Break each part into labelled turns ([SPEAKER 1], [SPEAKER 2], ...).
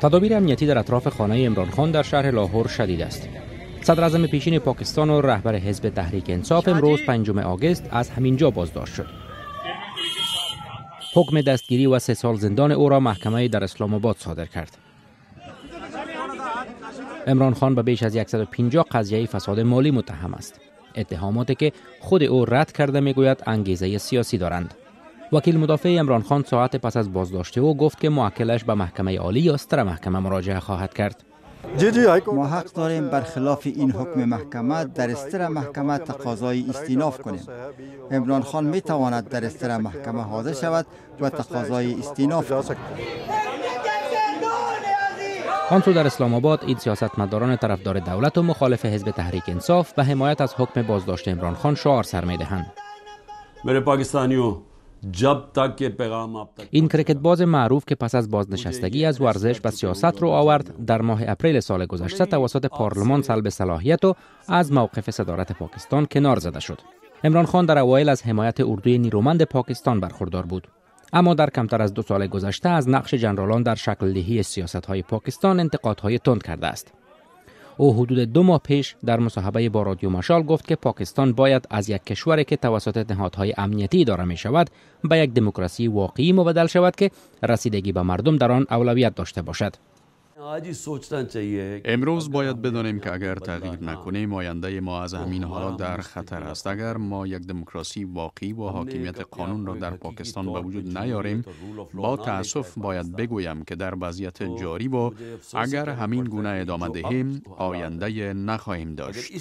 [SPEAKER 1] تدابیر امنیتی در اطراف خانه امران خان در شهر لاهور شدید است. صدر پیشین پاکستان و رهبر حزب تحریک انصاف امروز 5 آگست از همینجا بازداشت شد. حکم دستگیری و سه سال زندان او را محکمه در اسلام آباد صادر کرد. امران خان به بیش از 150 قضیه فساد مالی متهم است. اتهاماتی که خود او رد کرده میگوید انگیزه سیاسی دارند. وکیل مدافع امران خان ساعت پس از بازداشت او گفت که معکلش به محکمه عالی یا ستر محکمه مراجعه خواهد کرد ما حق داریم برخلاف این حکم محکمه در استر محکمه تقاضای استیناف کنیم عمران خان می تواند در استر محکمه حاضر شود و تقاضای استیناف کند در اسلام آباد این سیاستمداران طرفدار دولت و مخالف حزب تحریک انصاف به حمایت از حکم بازداشت عمران خان شعار سر می دهند. بله، این کرکت باز معروف که پس از بازنشستگی از یعنی ورزش و سیاست رو آورد در ماه اپریل سال گذشته توسط پارلمان سلب صلاحیت و از موقف صدارت پاکستان کنار زده شد عمران خان در اوایل از حمایت اردوی نیرومند پاکستان برخوردار بود اما در کمتر از دو سال گذشته از نقش جنرالان در شکل دهی سیاست های پاکستان انتقادهای تند کرده است او حدود دو ماه پیش در مصاحبه با رادیو مشال گفت که پاکستان باید از یک کشوری که توسط نهادهای امنیتی اداره می شود به یک دموکراسی واقعی مبدل شود که رسیدگی به مردم در آن اولویت داشته باشد
[SPEAKER 2] امروز باید بدانیم که اگر تغییر نکنیم آینده ما از خب، همین حالا در خطر است اگر ما یک دموکراسی واقعی و خب، حاکمیت قانون را در پاکستان به وجود نیاریم با تاسف باید بگویم که در وضعیت جاری و اگر همین گونه ادامه دهیم آینده
[SPEAKER 1] نخواهیم داشت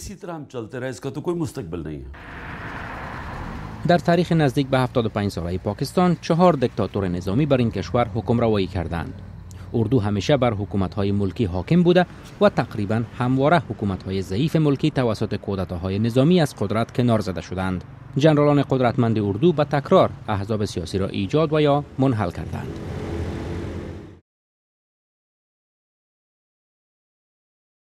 [SPEAKER 1] در تاریخ نزدیک به 75 ساله پاکستان چهار دکتاتور نظامی بر این کشور حکم روایی کردند اردو همیشه بر حکومت‌های ملکی حاکم بوده و تقریبا همواره حکومت‌های ضعیف ملکی توسط کودتاهای نظامی از قدرت کنار زده شدند جنرالان قدرتمند اردو به تکرار احزاب سیاسی را ایجاد و یا منحل کردند